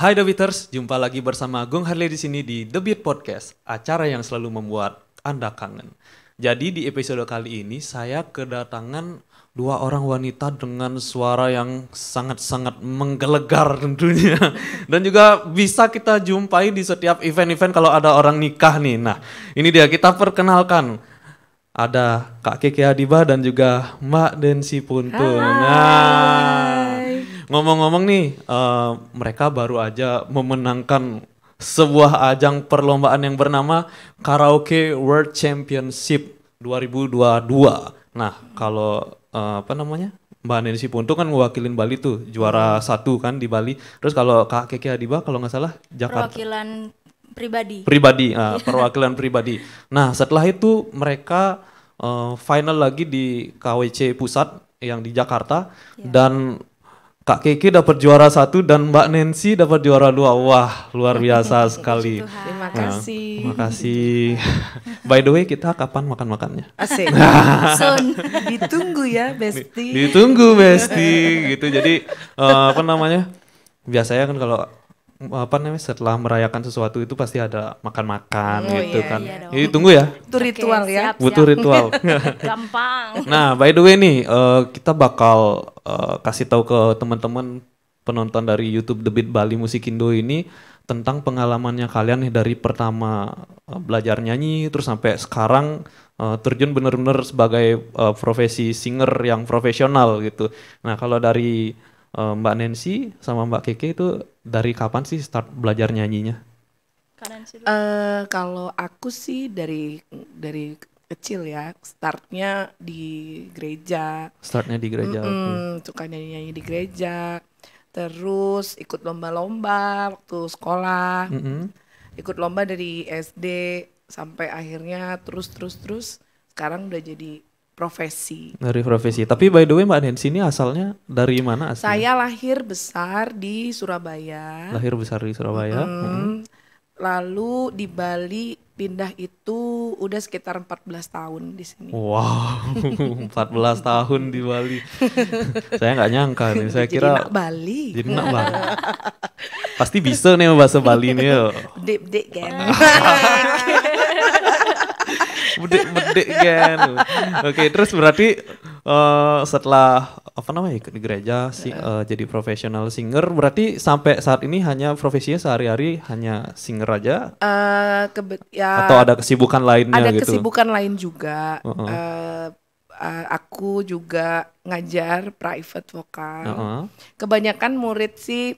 Hai Beaters, jumpa lagi bersama Gung Harley di sini di The Beat Podcast, acara yang selalu membuat Anda kangen. Jadi di episode kali ini saya kedatangan dua orang wanita dengan suara yang sangat-sangat menggelegar tentunya. Dan juga bisa kita jumpai di setiap event-event kalau ada orang nikah nih. Nah, ini dia kita perkenalkan ada Kak Kiki Adiba dan juga Mbak Densi Puntun. Nah, Ngomong-ngomong nih, uh, mereka baru aja memenangkan sebuah ajang perlombaan yang bernama Karaoke World Championship 2022. Nah, kalau uh, apa namanya? Mbak Nensi Punto kan mewakilin Bali tuh, juara hmm. satu kan di Bali. Terus kalau Kak Keke Adiba kalau nggak salah Jakarta. Perwakilan pribadi. Pribadi, uh, perwakilan pribadi. Nah, setelah itu mereka uh, final lagi di KWC Pusat yang di Jakarta yeah. dan Kak Kiki dapat juara satu dan Mbak Nancy dapat juara dua. Wah, luar biasa sekali. Nah, terima kasih. Nah, terima kasih. By the way, kita kapan makan-makannya? Asik. Son, Ditunggu ya, Besti. Ditunggu, Besti. gitu. Jadi, uh, apa namanya? Biasanya kan kalau apa namanya setelah merayakan sesuatu itu pasti ada makan-makan oh, gitu iya, kan. Iya Jadi tunggu ya. Butuh ritual Oke, ya. Siap, Butuh siap. ritual. Gampang. Nah, by the way nih uh, kita bakal Eh, kasih tahu ke teman-teman penonton dari YouTube The Beat Bali Musik Indo ini tentang pengalamannya kalian nih dari pertama eh, belajar nyanyi terus sampai sekarang uh, terjun bener-bener sebagai uh, profesi singer yang profesional gitu. Nah, kalau dari uh, Mbak Nancy sama Mbak Keke itu dari kapan sih start belajar nyanyinya? Uh, kalau aku sih dari dari kecil ya startnya di gereja startnya di gereja mm -mm, okay. suka nyanyi nyanyi di gereja terus ikut lomba-lomba waktu sekolah mm -hmm. ikut lomba dari SD sampai akhirnya terus terus terus sekarang udah jadi profesi dari profesi tapi by the way mbak Nen sini asalnya dari mana asli saya lahir besar di Surabaya lahir besar di Surabaya mm -hmm. Mm -hmm. lalu di Bali pindah itu udah sekitar 14 tahun di sini. Wow, 14 tahun di Bali. saya nggak nyangka nih, saya jadi kira nak Bali. Jadi nak Bali. Pasti bisa nih bahasa Bali nih. Dip-dip kan mudik mudik kan oke terus berarti uh, setelah apa namanya ikut di gereja si, uh, jadi profesional singer berarti sampai saat ini hanya profesinya sehari-hari hanya singer aja uh, eh, kebet ya atau ada kesibukan lainnya ada gitu? kesibukan lain juga uh -uh. Uh, uh, aku juga ngajar private vokal uh -huh. kebanyakan murid sih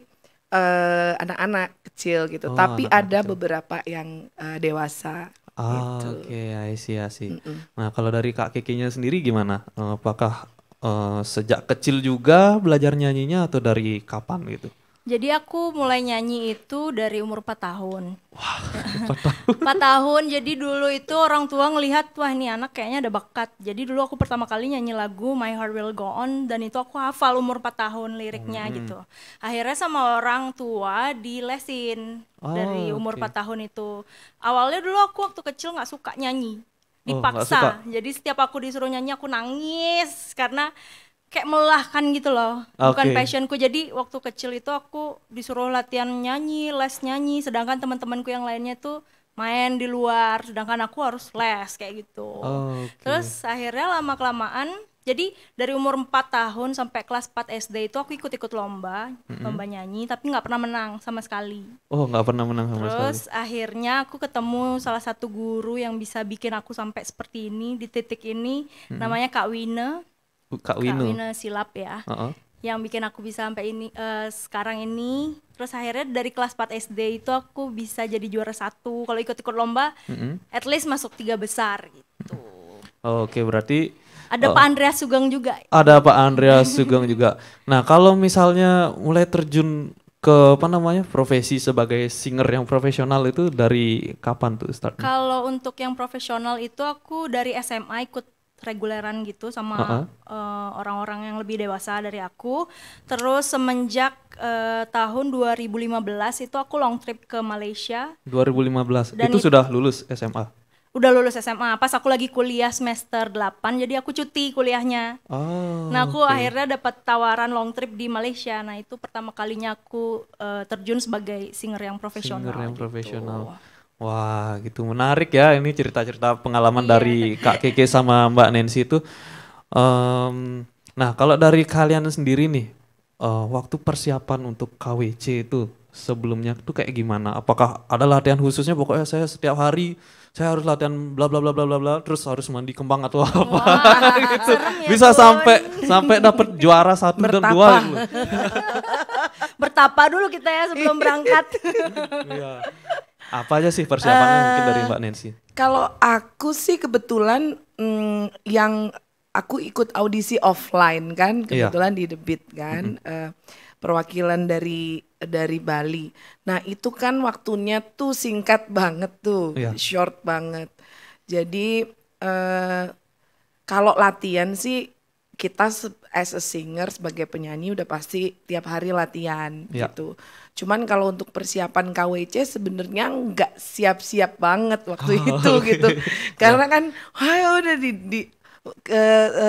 anak-anak uh, kecil gitu, oh, tapi anak ada kecil. beberapa yang uh, dewasa. Ah, gitu. oke, okay, I see, I see. Mm -mm. Nah, kalau dari Kak Kikinya sendiri gimana? Eh, apakah uh, sejak kecil juga belajar nyanyinya atau dari kapan gitu? Jadi aku mulai nyanyi itu dari umur 4 tahun. Wah, 4 tahun. 4 tahun. Jadi dulu itu orang tua ngelihat wah ini anak kayaknya ada bakat. Jadi dulu aku pertama kali nyanyi lagu My Heart Will Go On dan itu aku hafal umur 4 tahun liriknya hmm. gitu. Akhirnya sama orang tua dilesin oh, dari umur okay. 4 tahun itu. Awalnya dulu aku waktu kecil nggak suka nyanyi. Oh, Dipaksa. Oh, Jadi setiap aku disuruh nyanyi aku nangis karena kayak melelahkan gitu loh okay. bukan passionku jadi waktu kecil itu aku disuruh latihan nyanyi les nyanyi sedangkan teman-temanku yang lainnya tuh main di luar sedangkan aku harus les kayak gitu oh, okay. terus akhirnya lama kelamaan jadi dari umur 4 tahun sampai kelas 4 SD itu aku ikut-ikut lomba, mm-hmm. lomba nyanyi tapi nggak pernah menang sama sekali. Oh, nggak pernah menang sama Terus, sekali. Terus akhirnya aku ketemu salah satu guru yang bisa bikin aku sampai seperti ini di titik ini mm-hmm. namanya Kak Wina. Kak Wina. silap ya. Uh -uh. Yang bikin aku bisa sampai ini uh, sekarang ini. Terus akhirnya dari kelas 4 SD itu aku bisa jadi juara satu. Kalau ikut-ikut lomba, uh-huh. at least masuk tiga besar gitu. Oke, okay, berarti ada oh. Pak Andreas Sugeng juga. Ada Pak Andreas Sugeng juga. Nah, kalau misalnya mulai terjun ke apa namanya profesi sebagai singer yang profesional itu dari kapan tuh start? Kalau untuk yang profesional itu aku dari SMA ikut reguleran gitu sama eh, orang-orang uh -uh. uh, yang lebih dewasa dari aku. Terus semenjak uh, tahun 2015 itu aku long trip ke Malaysia. 2015. Dan itu it sudah lulus SMA. Udah lulus SMA. Pas aku lagi kuliah semester 8 jadi aku cuti kuliahnya. Oh, nah, aku okay. akhirnya dapat tawaran long trip di Malaysia. Nah, itu pertama kalinya aku uh, terjun sebagai singer yang profesional. Singer yang gitu. profesional. Wah, gitu menarik ya. Ini cerita-cerita pengalaman yeah. dari Kak Keke sama Mbak Nancy itu. Um, nah, kalau dari kalian sendiri nih, uh, waktu persiapan untuk KWC itu sebelumnya tuh kayak gimana? Apakah ada latihan khususnya? Pokoknya saya setiap hari saya harus latihan bla bla bla bla bla bla, terus harus mandi kembang atau apa? Wah, gitu. Ya Bisa boy. sampai sampai dapat juara satu Bertapa. dan dua. Bertapa dulu kita ya sebelum berangkat. Iya. Apa aja sih persiapannya uh, mungkin dari eh, Mbak Nancy? Kalau aku sih kebetulan mm, yang aku ikut audisi offline kan, iya. kebetulan iya. di Debit kan, mm -hmm. uh, perwakilan dari dari Bali. Nah itu kan waktunya tuh singkat banget tuh, iya. short banget. Jadi uh, kalau latihan sih kita as a singer sebagai penyanyi udah pasti tiap hari latihan iya. gitu. Cuman kalau untuk persiapan KWC sebenarnya nggak siap-siap banget waktu oh, itu okay. gitu. Karena kan, ayo ya udah di, di ke uh, e,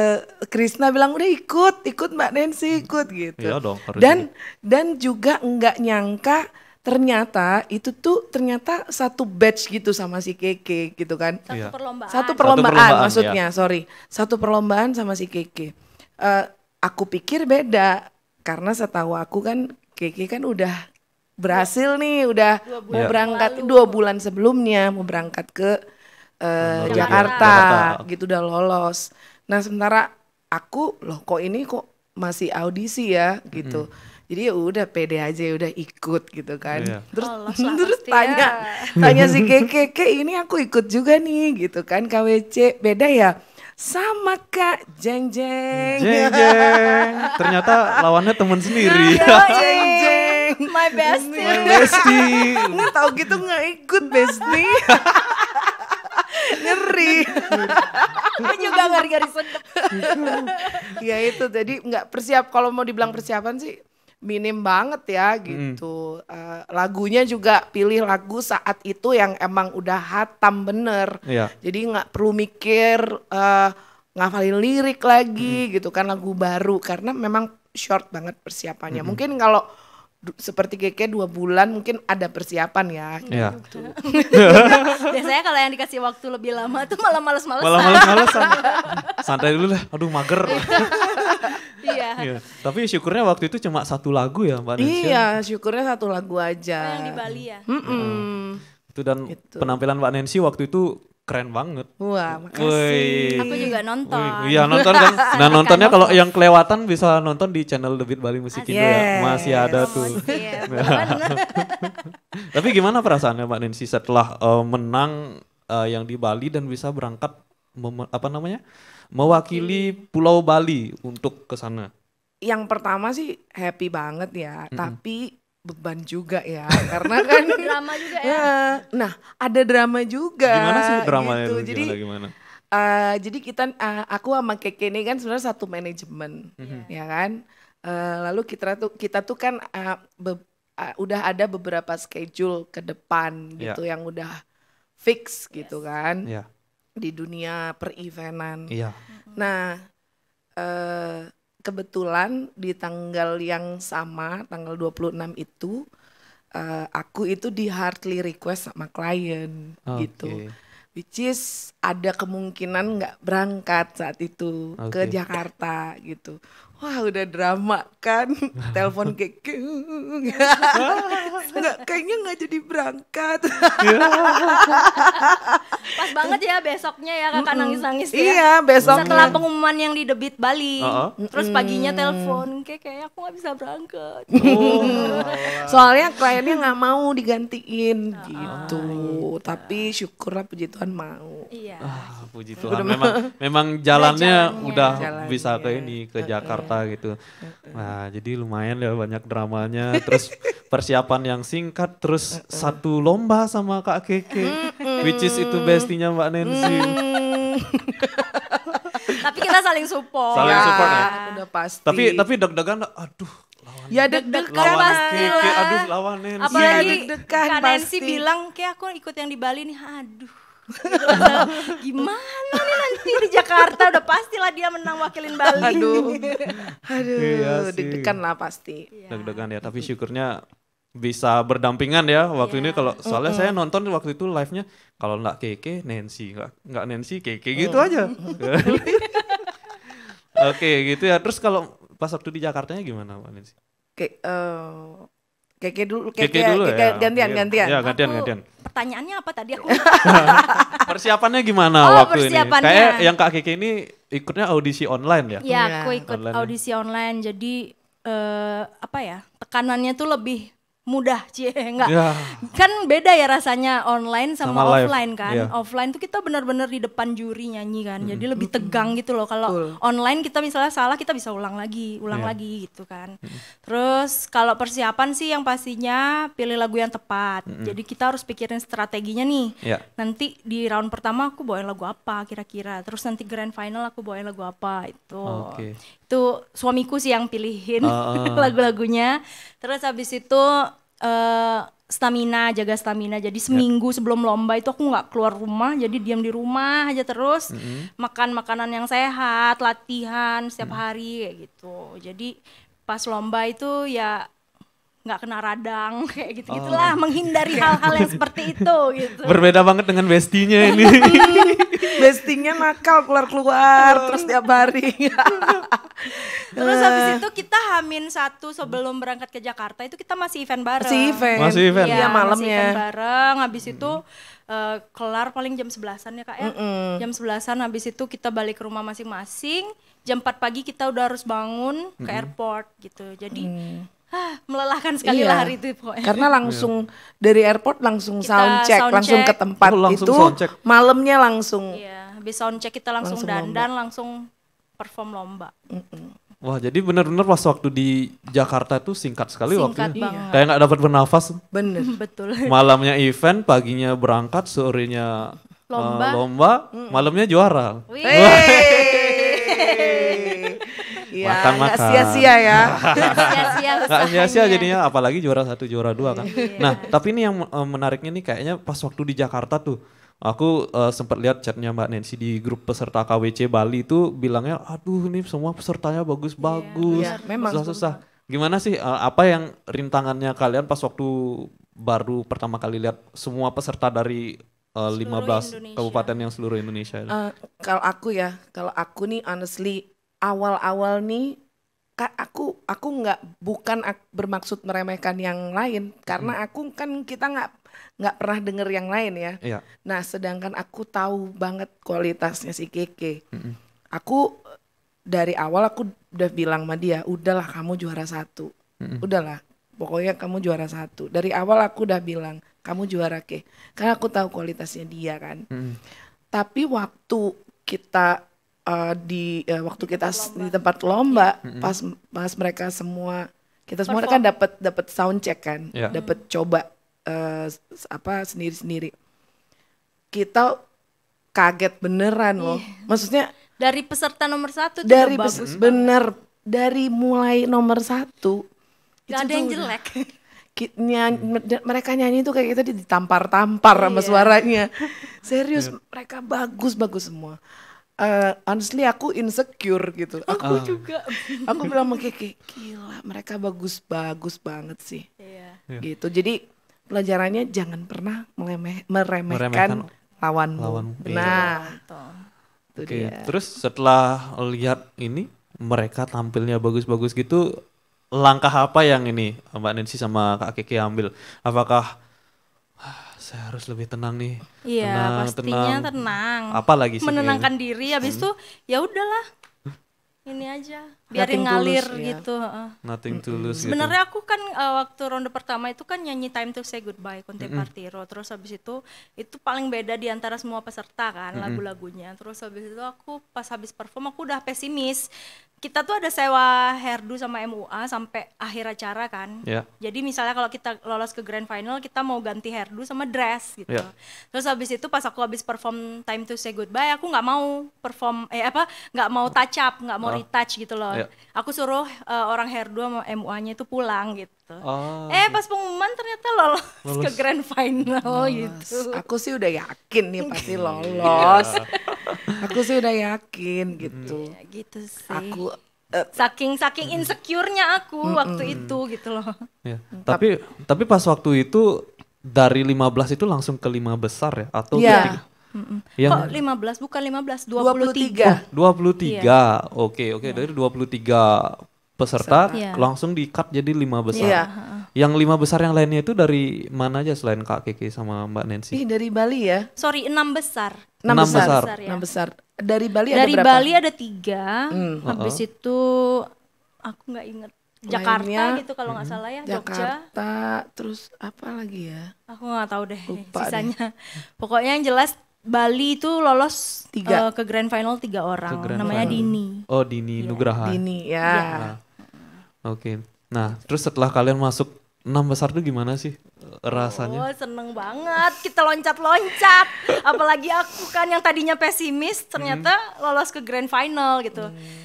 Krisna bilang udah ikut, ikut Mbak Nancy hmm. ikut gitu. Iya dong. Harus dan dan juga nggak nyangka ternyata itu tuh ternyata satu batch gitu sama si Keke gitu kan. Satu iya. perlombaan. Satu perlombaan, satu perlombaan maksudnya, iya. sorry. Satu perlombaan sama si Keke. Uh, aku pikir beda karena setahu aku kan Keke kan udah berhasil nih udah dua mau ya. berangkat lalu. dua bulan sebelumnya mau berangkat ke uh, Jakarta, Jakarta, gitu udah lolos. Nah sementara aku loh kok ini kok masih audisi ya gitu. Hmm. Jadi ya udah pede aja udah ikut gitu kan. Yeah. Terus oh, terus ya. tanya tanya si Keke, ke ini aku ikut juga nih gitu kan KWC beda ya sama kak jeng jeng jeng jeng ternyata lawannya teman sendiri nah, iya, jeng jeng My bestie. My bestie. Nggak tau gitu nggak ikut bestie. ngeri aku juga ngeri ngeri sedep ya itu jadi nggak persiap kalau mau dibilang persiapan sih minim banget ya gitu mm. uh, lagunya juga pilih lagu saat itu yang emang udah hatam bener yeah. jadi nggak perlu mikir uh, ngafalin lirik lagi mm. gitu kan lagu baru karena memang short banget persiapannya mm -hmm. mungkin kalau seperti keke dua bulan mungkin ada persiapan ya. Iya. Gitu. Biasanya kalau yang dikasih waktu lebih lama tuh malah males-malesan. Malah males-malesan. Santai dulu lah, aduh mager. iya. iya. Tapi syukurnya waktu itu cuma satu lagu ya Mbak Nancy. Ya? Iya, syukurnya satu lagu aja. Oh, yang di Bali ya? Mm -mm. Itu dan gitu. penampilan Mbak Nancy waktu itu keren banget. Wah, makasih. Wih. Aku juga nonton. Iya, nonton kan. Nah, nontonnya kalau yang kelewatan bisa nonton di channel The Bali Musik Indo ya. yes. ya. Masih ada oh, tuh. Tapi gimana perasaannya Mbak Nancy setelah uh, menang uh, yang di Bali dan bisa berangkat apa namanya? mewakili iya. Pulau Bali untuk ke sana? Yang pertama sih happy banget ya, mm -hmm. tapi beban juga ya karena kan drama juga ya. ya. Nah, ada drama juga. Gimana sih drama gitu. itu? Jadi gimana? gimana? Uh, jadi kita uh, aku sama Keke ini kan sebenarnya satu manajemen, mm ya kan? Uh, lalu kita tuh kita tuh kan uh, be, uh, udah ada beberapa schedule ke depan gitu yeah. yang udah fix gitu kan. Yeah. Di dunia per-eventan. Yeah. Mm-hmm. Nah, uh, kebetulan di tanggal yang sama, tanggal 26 itu, uh, aku itu di hardly request sama klien okay. gitu. Which is ada kemungkinan nggak berangkat saat itu okay. ke Jakarta gitu wah udah drama kan telepon kayak nggak kayaknya nggak jadi berangkat iya. pas banget ya besoknya ya kakak nangis nangis ya iya besoknya setelah pengumuman yang di debit Bali uh -huh. terus paginya telepon kayak aku nggak bisa berangkat oh. soalnya kliennya nggak mau digantiin ah. gitu ah, iya. tapi syukurlah puji Tuhan mau iya ah puji Tuhan. Udah memang memang jalannya jalan, udah iya, jalan, bisa ke iya. ini ke Jakarta gitu. Nah, jadi lumayan ya banyak dramanya, terus persiapan yang singkat, terus satu lomba sama Kak Keke. which is itu bestinya Mbak Nancy. Hmm. tapi kita saling support. Saling iya. support ya. Udah pasti. Tapi tapi deg-degan aduh ya deg-degan lawan pasti lah. aduh lawan Nancy apalagi ya, deg bilang kayak aku ikut yang di Bali nih aduh gimana nih nanti di Jakarta udah pastilah dia menang wakilin Bali. Aduh. Aduh, iya deg-degan lah pasti. Iya. Deg-degan ya, tapi syukurnya bisa berdampingan ya waktu yeah. ini iya. kalau soalnya mm -hmm. saya nonton waktu itu live-nya kalau nggak Keke Nancy nggak nggak Nancy Keke mm. gitu aja oke okay, gitu ya terus kalau pas waktu di Jakarta nya gimana Nancy? okay, uh, eh, Keke dulu, keke, keke dulu keke, ya. Gantian, gantian. Ya, gantian, aku, gantian. Pertanyaannya apa tadi aku? persiapannya gimana oh, waktu persiapannya. ini? Kayak yang Kak Keke ini ikutnya audisi online ya? Iya, aku iya, ikut online ya. audisi online. Jadi uh, apa ya? Tekanannya tuh lebih mudah cie enggak yeah. kan beda ya rasanya online sama, sama offline kan yeah. offline tuh kita benar-benar di depan juri nyanyi kan mm. jadi lebih tegang gitu loh kalau cool. online kita misalnya salah kita bisa ulang lagi ulang yeah. lagi gitu kan mm. terus kalau persiapan sih yang pastinya pilih lagu yang tepat mm jadi kita harus pikirin strateginya nih yeah. nanti di round pertama aku bawain lagu apa kira-kira terus nanti grand final aku bawain lagu apa itu okay itu suamiku sih yang pilihin uh. lagu-lagunya. Terus habis itu uh, stamina, jaga stamina. Jadi seminggu sebelum lomba itu aku nggak keluar rumah, jadi diam di rumah aja terus mm -hmm. makan makanan yang sehat, latihan setiap mm. hari gitu. Jadi pas lomba itu ya nggak kena radang kayak gitu gitulah oh. menghindari hal-hal yang seperti itu gitu berbeda banget dengan bestinya ini bestinya nakal keluar keluar terus tiap hari terus habis eh. itu kita hamin satu sebelum berangkat ke Jakarta itu kita masih event bareng masih event masih event iya, iya, ya, ya malamnya masih event bareng habis itu uh, kelar paling jam sebelasan ya kak ya mm -mm. jam sebelasan habis itu kita balik ke rumah masing-masing jam 4 pagi kita udah harus bangun mm -mm. ke airport gitu jadi mm ah, melelahkan sekali iya. lah hari itu pokoknya. Karena iya. langsung iya. dari airport langsung kita sound check, langsung ke tempat oh, langsung itu, malamnya langsung. Iya, habis sound check kita langsung, langsung dandan, lomba. langsung perform lomba. Mm -mm. Wah, jadi benar-benar pas waktu di Jakarta tuh singkat sekali singkat waktunya. Banget. Iya. Kayak nggak dapat bernafas. Bener. Betul. Malamnya event, paginya berangkat, sorenya lomba, uh, lomba malamnya juara. Wih. Iya, makan makan. Sia-sia ya. sia-sia. Gak sia-sia jadinya apalagi juara satu juara dua kan. Iya, iya. nah tapi ini yang eh, menariknya nih kayaknya pas waktu di Jakarta tuh Aku uh, eh, sempat lihat chatnya Mbak Nancy di grup peserta KWC Bali itu bilangnya, aduh ini semua pesertanya bagus-bagus, yeah, iya, yeah, memang susah-susah. Gimana sih uh, apa yang rintangannya kalian pas waktu baru pertama kali lihat semua peserta dari uh, 15 Indonesia. kabupaten yang seluruh Indonesia? Uh, kalau aku ya, kalau aku nih honestly awal-awal nih aku aku nggak bukan bermaksud meremehkan yang lain karena hmm. aku kan kita nggak nggak pernah dengar yang lain ya. Iya. Nah sedangkan aku tahu banget kualitasnya si Keke. Hmm. Aku dari awal aku udah bilang sama dia, udahlah kamu juara satu, hmm. udahlah pokoknya kamu juara satu. Dari awal aku udah bilang kamu juara ke, karena aku tahu kualitasnya dia kan. Hmm. Tapi waktu kita uh, di uh, waktu kita lomba. di tempat lomba yeah. pas pas mereka semua kita semua kan dapat dapat sound check kan, yeah. dapat coba uh, apa sendiri-sendiri. Kita kaget beneran loh. Yeah. Maksudnya dari peserta nomor satu dari bagus bener dari mulai nomor satu gak ada yang jelek nyanyi, mereka nyanyi itu kayak kita gitu, ditampar-tampar yeah. sama iya. suaranya serius yeah. mereka bagus-bagus semua uh, honestly aku insecure gitu. Aku uh. juga. Aku bilang sama Kiki, gila mereka bagus-bagus banget sih. Iya. Yeah. Gitu. Jadi pelajarannya jangan pernah melemeh, meremehkan, meremehkan lawanmu. Lawan, iya. Nah. Oke. Okay. Dia. Terus setelah lihat ini mereka tampilnya bagus-bagus gitu, langkah apa yang ini Mbak Nancy sama Kak Kiki ambil? Apakah ah, saya harus lebih tenang nih. Iya, tenang, pastinya tenang. tenang. Apalagi sih? Menenangkan diri habis hmm? itu hmm. ya udahlah. Ini aja biarin ngalir lose, gitu. Yeah. Nothing to lose. Iya. Gitu, gitu. Sebenarnya gitu. aku kan uh, waktu ronde pertama itu kan nyanyi Time to Say Goodbye Conte mm -hmm. Partiro. Terus habis itu itu paling beda di antara semua peserta kan mm -hmm. lagu-lagunya. Terus habis itu aku pas habis perform aku udah pesimis. Kita tuh ada sewa hairdo sama MUA sampai akhir acara kan. Yeah. Jadi misalnya kalau kita lolos ke grand final kita mau ganti hairdo sama dress gitu. Yeah. Terus habis itu pas aku habis perform Time to Say Goodbye aku nggak mau perform eh apa nggak mau touch up nggak mau oh. retouch gitu loh. Yeah Aku suruh uh, orang dua sama MUA-nya itu pulang gitu. Oh, eh pas pengumuman ternyata lolos, lolos. ke grand final lolos. gitu. Aku sih udah yakin nih pasti iya. lolos. aku sih udah yakin gitu. Ya, gitu sih. Aku eh, saking saking insecure-nya aku mm, waktu itu gitu loh. Ya. Tapi tapi pas waktu itu dari 15 itu langsung ke lima besar ya atau yeah. Iya mm hmm Yang Kok 15 bukan 15 23. 23. Oh, iya. Oke, oke yeah. dari 23 peserta yeah. langsung di cut jadi lima besar. Yeah. Iya. Yang lima besar yang lainnya itu dari mana aja selain Kak Kiki sama Mbak Nancy? Ih, dari Bali ya? Sorry, enam besar. Enam besar. Enam besar. Ya. 6 besar. Dari Bali dari ada dari berapa? Dari Bali ada tiga. Hmm. Habis uh-uh. itu aku nggak inget. Jakarta Lainnya, gitu kalau nggak salah ya. Jakarta, Jogja. Jakarta, terus apa lagi ya? Aku nggak tahu deh Lupa sisanya. Deh. Pokoknya yang jelas Bali itu lolos tiga. Uh, ke grand final tiga orang. Grand Namanya final. Dini. Oh Dini yeah. Nugraha. Dini ya. Yeah. Iya. Nah. Oke. Okay. Nah terus setelah kalian masuk enam besar tuh gimana sih eh, rasanya? Oh seneng banget. Kita loncat-loncat. Apalagi aku kan yang tadinya pesimis ternyata hmm. lolos ke grand final gitu. Hmm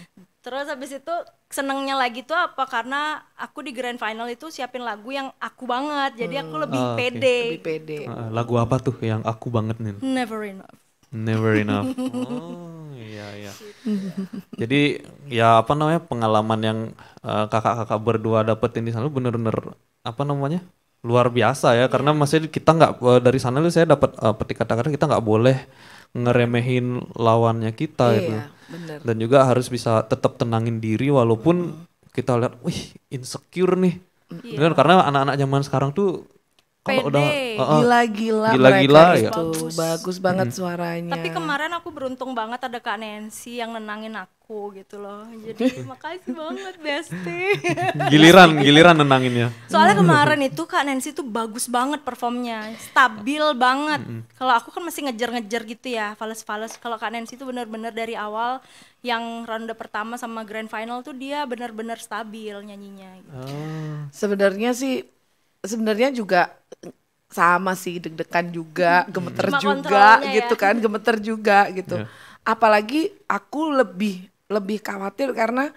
Terus habis itu senengnya lagi tuh apa karena aku di grand final itu siapin lagu yang aku banget. Jadi aku hmm. lebih oh, ah, okay. pede. Lebih pede. Uh, lagu apa tuh yang aku banget nih? Never enough. Never enough. oh iya iya. Jadi ya apa namanya pengalaman yang kakak eh, kakak-kakak berdua dapetin di sana bener-bener apa namanya luar biasa ya karena iya. masih kita nggak eh, dari sana lu saya dapat uh, eh, petik kata-kata kita nggak boleh ngeremehin lawannya kita iya, gitu. Bener. Dan juga harus bisa tetap tenangin diri walaupun hmm. kita lihat, wih insecure nih. Iya. karena anak-anak zaman sekarang tuh kalau udah gila-gila uh, gila-gila ya. Bagus. bagus banget hmm. suaranya. Tapi kemarin aku beruntung banget ada Kak Nancy yang nenangin aku gitu loh. Jadi makasih banget Besti. giliran, giliran nenanginnya. Soalnya hmm. kemarin itu Kak Nancy tuh bagus banget performnya, stabil banget. Hmm. Kalau aku kan masih ngejar-ngejar gitu ya, falas-falas. Kalau Kak Nancy tuh bener-bener dari awal yang ronde pertama sama grand final tuh dia bener-bener stabil nyanyinya. Gitu. Oh. Sebenarnya sih sebenarnya juga sama sih deg-degan juga, hmm. gemeter Cuma juga ya. gitu kan, gemeter juga gitu. Yeah. Apalagi aku lebih lebih khawatir karena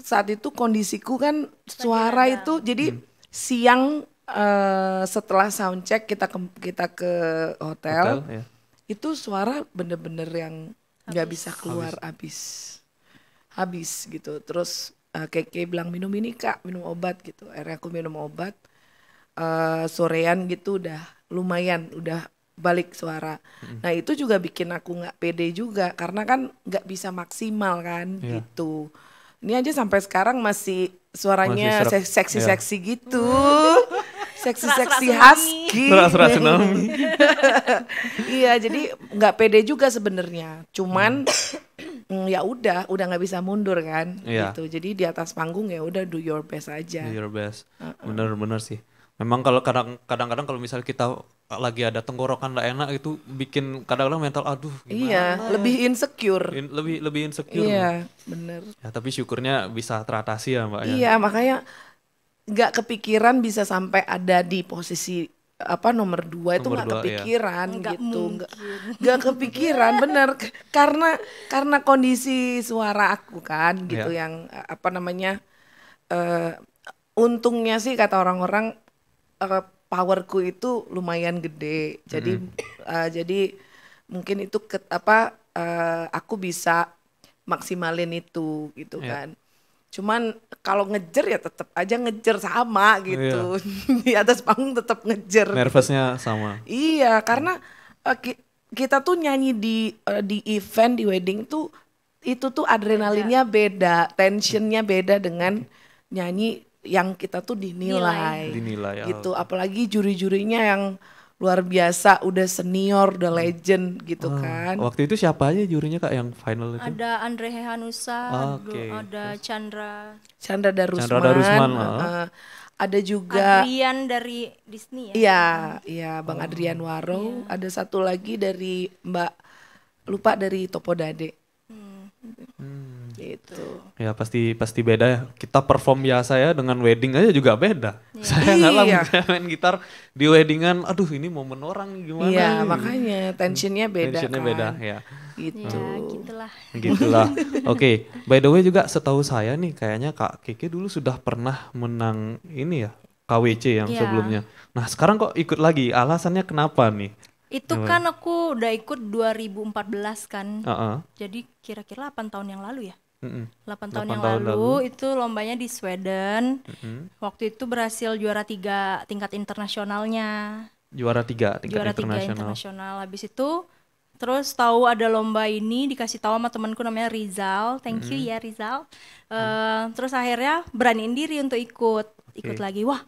saat itu kondisiku kan suara itu jadi hmm. siang uh, setelah sound check kita ke kita ke hotel, hotel yeah. itu suara bener-bener yang nggak bisa keluar habis. habis habis gitu terus uh, Keke bilang minum ini kak minum obat gitu akhirnya aku minum obat uh, sorean gitu udah lumayan udah balik suara. Mm-hmm. Nah itu juga bikin aku nggak pede juga karena kan nggak bisa maksimal kan yeah. gitu. Ini aja sampai sekarang masih suaranya seksi-seksi yeah. Seksi gitu. Seksi-seksi husky. Iya jadi nggak pede juga sebenarnya. Cuman mm, mm ya udah udah nggak bisa mundur kan yeah. gitu. Jadi di atas panggung ya udah do your best aja. Do your best. Uh-uh. sih Memang kalau kadang-kadang kalau misalnya kita lagi ada tenggorokan nggak enak itu bikin kadang-kadang mental aduh iya, gimana iya lebih insecure In, lebih lebih insecure iya benar bener ya, tapi syukurnya bisa teratasi ya mbak ya. iya ya. makanya nggak kepikiran bisa sampai ada di posisi apa nomor dua itu nggak iya. kepikiran iya. gitu nggak nggak kepikiran bener karena karena kondisi suara aku kan gitu yeah. yang apa namanya uh, untungnya sih kata orang-orang uh, powerku itu lumayan gede. Jadi mm. uh, jadi mungkin itu ke, apa uh, aku bisa maksimalin itu gitu yeah. kan. Cuman kalau ngejer ya tetap aja ngejer sama gitu. Yeah. Di atas panggung tetap ngejer. Nervousnya sama. Iya, karena uh, ki kita tuh nyanyi di uh, di event di wedding tuh itu tuh adrenalinnya beda, tensionnya beda dengan nyanyi yang kita tuh dinilai, dinilai ya. gitu ya. apalagi juri-jurinya yang luar biasa udah senior udah hmm. legend gitu ah, kan waktu itu siapa aja jurinya kak yang final itu ada Andre Hehanusa ah, okay. ada Chandra Chandra Darusman, Chandra Darusman uh, uh, ada juga Adrian dari Disney ya iya iya oh. Bang Adrian Waro yeah. ada satu lagi dari Mbak lupa dari Topodade hmm. Hmm. Gitu. Ya pasti pasti beda ya. Kita perform biasa ya dengan wedding aja juga beda. Ya. Saya nggak iya. main gitar di weddingan. Aduh ini momen orang gimana? Iya makanya tensionnya beda. Tensionnya kan? beda ya. Gitu. Ya, gitulah. Gitulah. Oke. Okay. By the way juga setahu saya nih kayaknya Kak Kiki dulu sudah pernah menang ini ya KWC yang ya. sebelumnya. Nah sekarang kok ikut lagi? Alasannya kenapa nih? Itu kan aku udah ikut 2014 kan. Uh -uh. Jadi kira-kira 8 tahun yang lalu ya. 8 tahun 8 yang tahun lalu, lalu itu lombanya di Sweden. Mm-hmm. Waktu itu berhasil juara tiga tingkat internasionalnya. Juara tiga tingkat juara internasional. Tiga internasional. Habis itu terus tahu ada lomba ini dikasih tahu sama temanku namanya Rizal. Thank you mm-hmm. ya Rizal. Uh, mm. Eh, terus akhirnya beraniin diri untuk ikut, okay. ikut lagi. Wah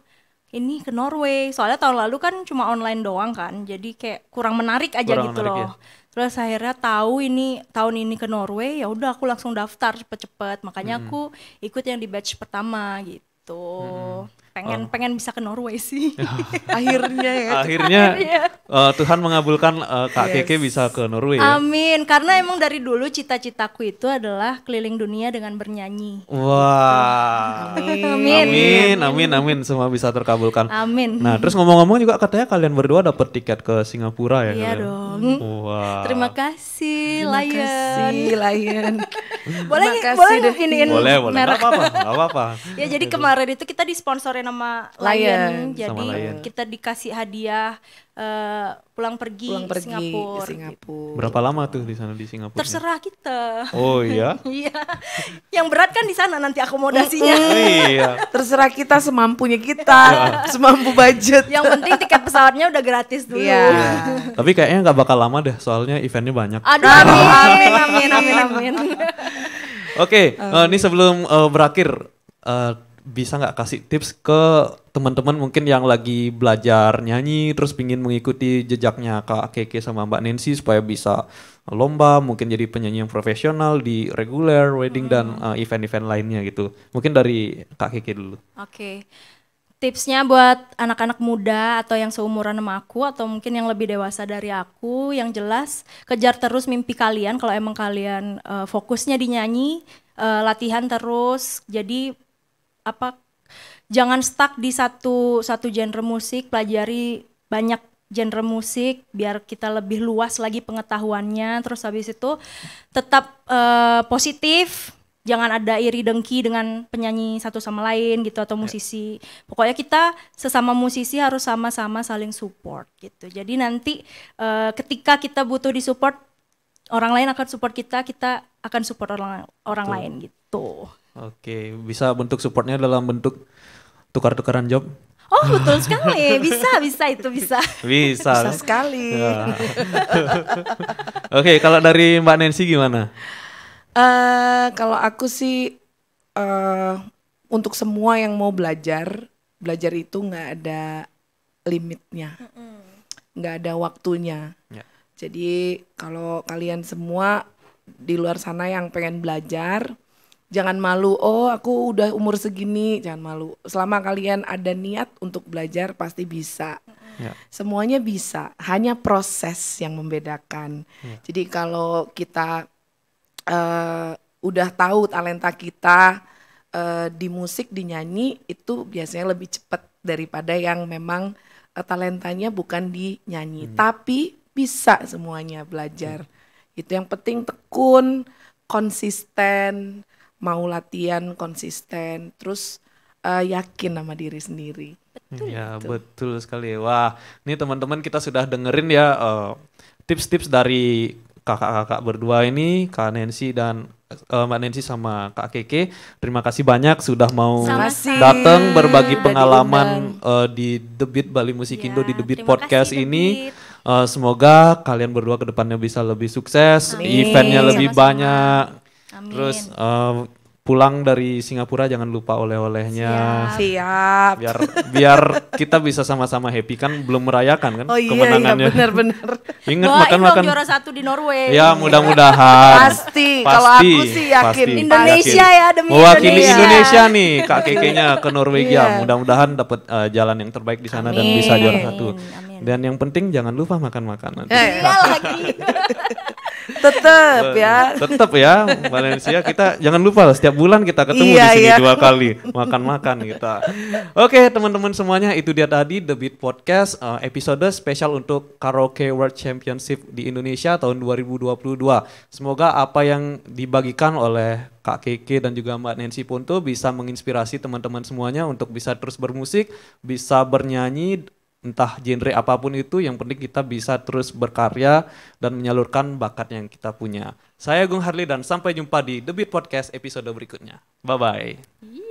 ini ke Norway. Soalnya tahun lalu kan cuma online doang kan, jadi kayak kurang menarik aja kurang gitu menarik loh. Ya? terus akhirnya tahu ini tahun ini ke Norway ya udah aku langsung daftar cepet-cepet makanya hmm. aku ikut yang di batch pertama gitu hmm pengen uh. pengen bisa ke Norway sih akhirnya ya akhirnya, akhirnya. Uh, Tuhan mengabulkan uh, Kak yes. Keke bisa ke Norway ya? Amin karena emang dari dulu cita-citaku itu adalah keliling dunia dengan bernyanyi wah wow. Gitu. amin. amin. amin amin amin semua bisa terkabulkan amin nah terus ngomong-ngomong juga katanya kalian berdua dapat tiket ke Singapura ya iya kalian? dong wow. terima kasih terima Lion kasih Lion boleh Makasih boleh ini iniin boleh boleh apa-apa apa-apa ya jadi iya, kemarin itu kita disponsorin sama oh, iya. Lion, Lion. jadi sama Lion. kita dikasih hadiah uh, pulang pergi, pulang pergi Singapura. Singapura. Berapa lama tuh di sana di Singapura? Terserah kita. Oh iya. Iya. Yang berat kan di sana nanti akomodasinya. Mm -hmm. iya. Terserah kita semampunya kita, semampu budget. Yang penting tiket pesawatnya udah gratis dulu. Iya. iya. Tapi kayaknya nggak bakal lama deh, soalnya eventnya banyak. Aduh, amin, amin, amin, amin. amin. Oke, okay, uh, eh, ini sebelum uh, berakhir. Uh, bisa nggak kasih tips ke teman-teman mungkin yang lagi belajar nyanyi terus pingin mengikuti jejaknya Kak Keke sama Mbak Nancy supaya bisa lomba mungkin jadi penyanyi yang profesional di regular wedding hmm. dan eh, event-event uh, lainnya gitu mungkin dari Kak Keke dulu. Oke okay. tipsnya buat anak-anak muda atau yang seumuran sama aku atau mungkin yang lebih dewasa dari aku yang jelas kejar terus mimpi kalian kalau emang kalian uh, fokusnya di nyanyi uh, latihan terus jadi apa jangan stuck di satu satu genre musik, pelajari banyak genre musik biar kita lebih luas lagi pengetahuannya. Terus habis itu tetap uh, positif, jangan ada iri dengki dengan penyanyi satu sama lain gitu atau ya. musisi. Pokoknya kita sesama musisi harus sama-sama saling support gitu. Jadi nanti uh, ketika kita butuh di support orang lain akan support kita, kita akan support orang orang Betul. lain gitu. Oke, bisa bentuk supportnya dalam bentuk tukar-tukaran job. Oh betul sekali, bisa bisa itu bisa. Bisa. bisa sekali. Ya. Oke, kalau dari Mbak Nancy gimana? Uh, kalau aku sih uh, untuk semua yang mau belajar, belajar itu nggak ada limitnya, nggak ada waktunya. Ya. Jadi kalau kalian semua di luar sana yang pengen belajar, Jangan malu, oh aku udah umur segini, jangan malu. Selama kalian ada niat untuk belajar pasti bisa. Yeah. Semuanya bisa, hanya proses yang membedakan. Yeah. Jadi kalau kita uh, udah tahu talenta kita uh, di musik, dinyanyi itu biasanya lebih cepat daripada yang memang uh, talentanya bukan dinyanyi nyanyi, hmm. tapi bisa semuanya belajar. Mm. Itu yang penting tekun, konsisten, mau latihan konsisten terus uh, yakin sama diri sendiri betul ya itu. betul sekali wah ini teman-teman kita sudah dengerin ya eh, tips-tips uh, dari kakak-kakak berdua ini kak Nancy dan uh, Mbak Nancy sama Kak Keke. Terima kasih banyak sudah mau datang berbagi pengalaman uh, di debit Bali Musik ya, Indo di debit podcast kasih, ini. Debit. Uh, semoga kalian berdua kedepannya bisa lebih sukses, Amin. eventnya lebih Sama-sama. banyak. Amin. Terus um, pulang dari Singapura jangan lupa oleh-olehnya. Siap. Siap. Biar biar kita bisa sama-sama happy kan belum merayakan kan oh, iya, iya kemenangannya. Iya, benar-benar. Ingat makan-makan juara satu di Norway. Ya, mudah-mudahan. pasti. pasti. Kalau aku sih yakin pasti. Indonesia yakin. ya demi Mewakili Indonesia. Indonesia nih Kak Kekenya ke Norwegia. yeah. Mudah-mudahan dapat uh, jalan yang terbaik di sana Amin. dan bisa juara satu. Amin. Dan yang penting jangan lupa makan makanan. Eh, iya lagi. tetap ya tetap ya Valencia kita jangan lupa loh setiap bulan kita ketemu iya, di sini iya. dua kali makan-makan kita oke teman-teman semuanya itu dia tadi The Beat Podcast uh, episode spesial untuk Karaoke World Championship di Indonesia tahun 2022 semoga apa yang dibagikan oleh Kak Kiki dan juga Mbak Nancy tuh bisa menginspirasi teman-teman semuanya untuk bisa terus bermusik, bisa bernyanyi entah genre apapun itu yang penting kita bisa terus berkarya dan menyalurkan bakat yang kita punya. Saya Gung Harley dan sampai jumpa di The Beat Podcast episode berikutnya. Bye bye.